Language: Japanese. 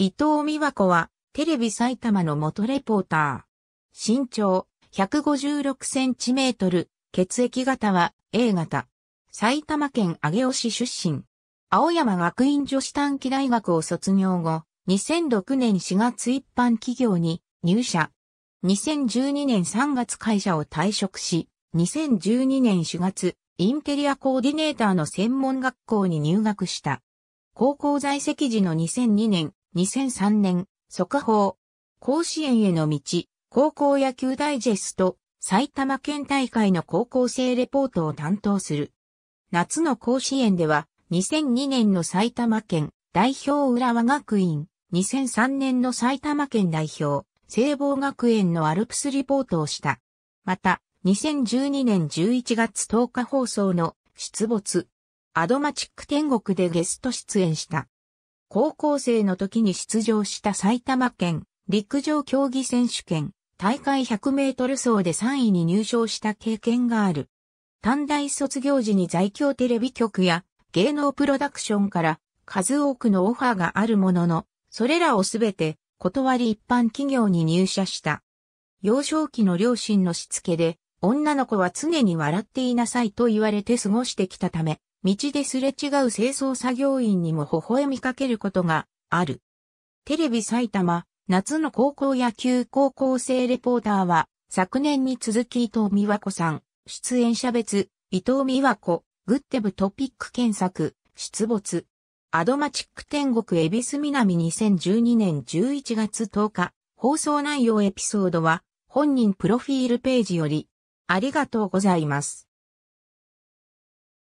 伊藤美和子は、テレビ埼玉の元レポーター。身長、156センチメートル、血液型は A 型。埼玉県上尾市出身。青山学院女子短期大学を卒業後、2006年4月一般企業に入社。2012年3月会社を退職し、2012年4月、インテリアコーディネーターの専門学校に入学した。高校在籍時の2002年、2003年、速報。甲子園への道、高校野球ダイジェスト、埼玉県大会の高校生レポートを担当する。夏の甲子園では、2002年の埼玉県代表浦和学院、2003年の埼玉県代表、聖望学園のアルプスリポートをした。また、2012年11月10日放送の出没、アドマチック天国でゲスト出演した。高校生の時に出場した埼玉県陸上競技選手権大会100メートル走で3位に入賞した経験がある。短大卒業時に在京テレビ局や芸能プロダクションから数多くのオファーがあるものの、それらをすべて断り一般企業に入社した。幼少期の両親のしつけで、女の子は常に笑っていなさいと言われて過ごしてきたため、道ですれ違う清掃作業員にも微笑みかけることがある。テレビ埼玉、夏の高校野球高校生レポーターは、昨年に続き伊藤美和子さん、出演者別、伊藤美和子、グッテブトピック検索、出没。アドマチック天国恵比寿南2012年11月10日、放送内容エピソードは、本人プロフィールページより、ありがとうございます。